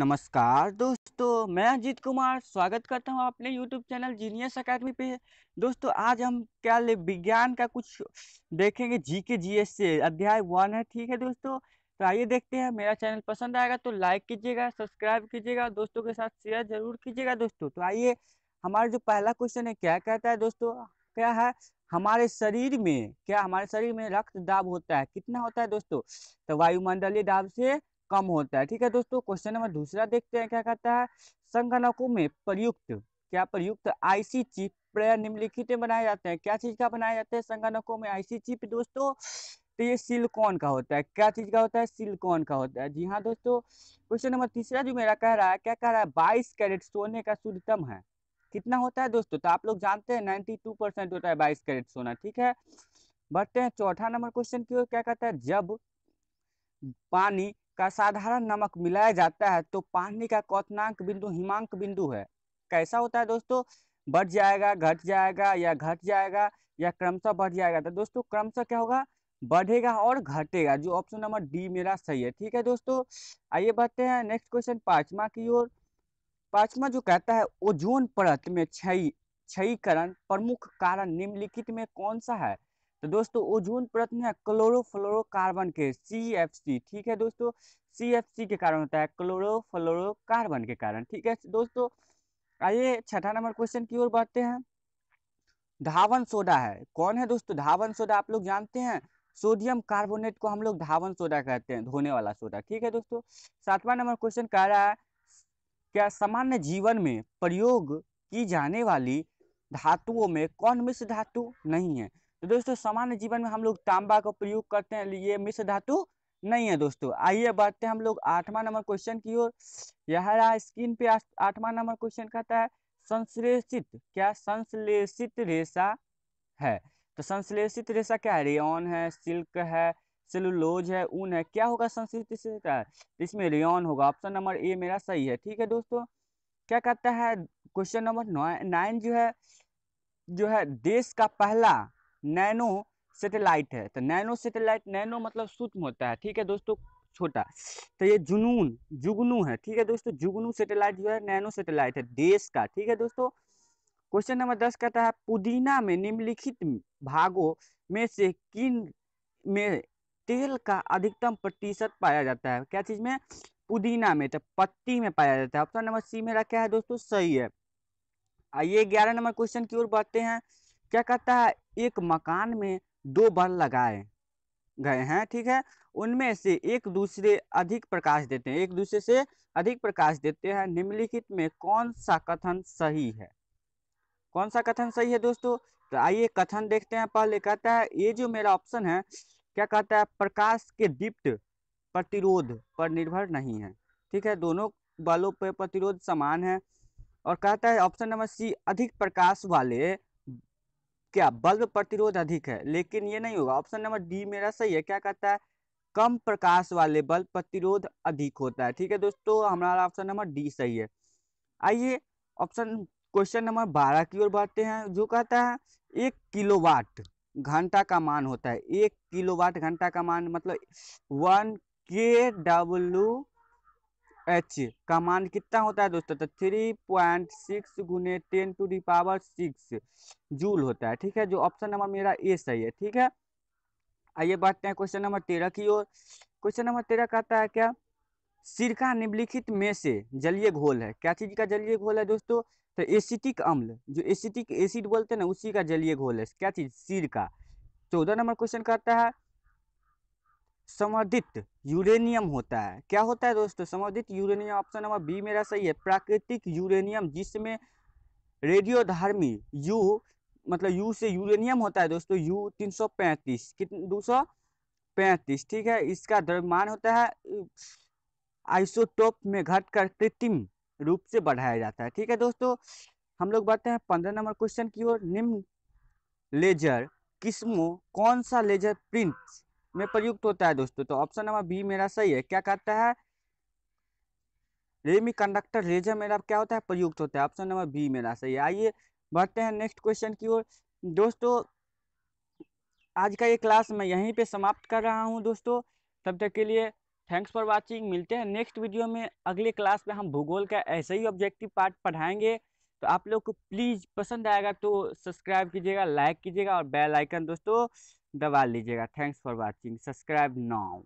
नमस्कार दोस्तों मैं अजीत कुमार स्वागत करता हूं अपने YouTube चैनल जीनियस अकेडमी पे दोस्तों आज हम क्या ले विज्ञान का कुछ देखेंगे जी के जी एस से अध्याय वन है ठीक है दोस्तों तो आइए देखते हैं मेरा चैनल पसंद आएगा तो लाइक कीजिएगा सब्सक्राइब कीजिएगा दोस्तों के साथ शेयर जरूर कीजिएगा दोस्तों तो आइए हमारा जो पहला क्वेश्चन है क्या कहता है दोस्तों क्या है हमारे शरीर में क्या हमारे शरीर में रक्त दाब होता है कितना होता है दोस्तों तो वायुमंडलीय दाब से कम होता है ठीक है दोस्तों क्वेश्चन नंबर दूसरा देखते हैं क्या कहता है संगणकों में प्रयुक्त क्या प्रयुक्त आईसी चिप प्रया निम्नलिखित बनाए जाते हैं क्या चीज का बनाया जाता है संगणकों में आईसी चिप दोस्तों तो ये सिलिकॉन का होता है क्या चीज का होता है सिलिकॉन का होता है जी हाँ दोस्तों क्वेश्चन नंबर तीसरा जो मेरा कह रहा है क्या कह रहा है बाईस कैरेट सोने का शुद्धतम है कितना होता है दोस्तों तो आप लोग जानते हैं नाइन्टी टू परसेंट होता है बाईस कैरेट सोना ठीक है बढ़ते हैं चौथा नंबर क्वेश्चन की ओर क्या कहता है जब पानी का साधारण नमक मिलाया जाता है तो पानी का कौतनाक बिंदु हिमांक बिंदु है कैसा होता है दोस्तों बढ़ जाएगा घट जाएगा या घट जाएगा या क्रमशः बढ़ जाएगा तो दोस्तों क्रमशः क्या होगा बढ़ेगा और घटेगा जो ऑप्शन नंबर डी मेरा सही है ठीक है दोस्तों आइए बढ़ते हैं नेक्स्ट क्वेश्चन पांचवा की ओर पांचवा जो कहता है ओजोन परत में क्षय क्षयीकरण प्रमुख कारण निम्नलिखित में कौन सा है तो दोस्तों ओजोन परत में क्लोरोफ्लोरोकार्बन के सी एफ सी ठीक है दोस्तों सी एफ सी के कारण होता है क्लोरोफ्लोरोकार्बन के कारण ठीक है दोस्तों आइए छठा नंबर क्वेश्चन की ओर बढ़ते हैं धावन सोडा है कौन है दोस्तों धावन सोडा आप लोग जानते हैं सोडियम कार्बोनेट को हम लोग धावन सोडा कहते हैं धोने वाला सोडा ठीक है दोस्तों सातवां नंबर क्वेश्चन कह रहा है क्या सामान्य जीवन में प्रयोग की जाने वाली धातुओं में कौन मिश्र धातु नहीं है तो दोस्तों सामान्य जीवन में हम लोग तांबा का प्रयोग करते हैं ये मिश्र धातु नहीं है दोस्तों आइए बढ़ते हम लोग आठवां नंबर क्वेश्चन की ओर यह रहा स्क्रीन पे आठवां नंबर क्वेश्चन कहता है संश्लेषित क्या संश्लेषित रेशा है तो संश्लेषित रेशा क्या है रेन है सिल्क है सेलुलोज है ऊन है क्या होगा संश्लेषित है तो इसमें रेन होगा ऑप्शन नंबर ए मेरा सही है ठीक है दोस्तों क्या कहता है क्वेश्चन नंबर नाइन जो है जो है देश का पहला नैनो सेटेलाइट है तो नैनो सेटेलाइट नैनो मतलब सूक्ष्म होता है ठीक है दोस्तों छोटा तो ये जुनून जुगनू है ठीक है दोस्तों जुगनू सेटेलाइट जो है नैनो सेटेलाइट है देश का ठीक है दोस्तों क्वेश्चन नंबर दस कहता है पुदीना में निम्नलिखित भागों में से किन में तेल का अधिकतम प्रतिशत पाया जाता है क्या चीज में पुदीना में तो पत्ती में पाया जाता है ऑप्शन नंबर सी मेरा क्या है दोस्तों सही है आइए ग्यारह नंबर क्वेश्चन की ओर बढ़ते हैं क्या कहता है एक मकान में दो बल्ब लगाए गए हैं ठीक है उनमें से एक दूसरे अधिक प्रकाश देते हैं एक दूसरे से अधिक प्रकाश देते हैं निम्नलिखित में कौन सा कथन सही है कौन सा कथन सही है दोस्तों तो आइए कथन देखते हैं पहले कहता है ये जो मेरा ऑप्शन है क्या कहता है प्रकाश के दीप्त प्रतिरोध पर निर्भर नहीं है ठीक है दोनों बलों पर प्रतिरोध समान है और कहता है ऑप्शन नंबर सी अधिक प्रकाश वाले क्या बल्ब प्रतिरोध अधिक है लेकिन ये नहीं होगा ऑप्शन नंबर डी मेरा सही है क्या कहता है कम प्रकाश वाले बल्ब प्रतिरोध अधिक होता है ठीक है दोस्तों हमारा ऑप्शन नंबर डी सही है आइए ऑप्शन क्वेश्चन नंबर बारह की ओर बढ़ते हैं जो कहता है एक किलोवाट घंटा का मान होता है एक किलोवाट घंटा का मान मतलब वन के डब्लू एच का मान कितना होता है दोस्तों तो थ्री पॉइंट सिक्स गुने ten to power six joule होता है ठीक है जो ऑप्शन नंबर मेरा ए सही है ठीक है आइए बढ़ते हैं क्वेश्चन नंबर तेरह की ओर क्वेश्चन नंबर तेरह कहता है क्या सिरका निम्नलिखित में से जलीय घोल है क्या चीज का जलीय घोल है दोस्तों तो एसिटिक अम्ल जो एसिटिक एसिड बोलते हैं ना उसी का जलीय घोल है क्या चीज सिरका चौदह नंबर क्वेश्चन कहता है संवर्धित यूरेनियम होता है क्या होता है दोस्तों संवर्धित यूरेनियम ऑप्शन नंबर बी मेरा सही है प्राकृतिक यूरेनियम जिसमें रेडियोधर्मी यू मतलब यू से यूरेनियम होता है दोस्तों यू तीन सौ पैंतीस कितने दो सौ पैंतीस ठीक है इसका द्रव्यमान होता है आइसोटोप में घट कर कृत्रिम रूप से बढ़ाया जाता है ठीक है दोस्तों हम लोग बढ़ते हैं पंद्रह नंबर क्वेश्चन की ओर निम्न लेजर किस्मों कौन सा लेजर प्रिंट में प्रयुक्त होता है दोस्तों तो ऑप्शन नंबर बी मेरा सही है क्या कहता है रेमी कंडक्टर रेजर मेरा क्या होता है प्रयुक्त होता है ऑप्शन नंबर बी मेरा सही है आइए बढ़ते हैं नेक्स्ट क्वेश्चन की ओर दोस्तों आज का ये क्लास मैं यहीं पे समाप्त कर रहा हूँ दोस्तों तब तक के लिए थैंक्स फॉर वाचिंग मिलते हैं नेक्स्ट वीडियो में अगले क्लास में हम भूगोल का ऐसे ही ऑब्जेक्टिव पार्ट पढ़ाएंगे तो आप लोग को प्लीज़ पसंद आएगा तो सब्सक्राइब कीजिएगा लाइक कीजिएगा और बेल आइकन दोस्तों दबा लीजिएगा thanks for watching subscribe now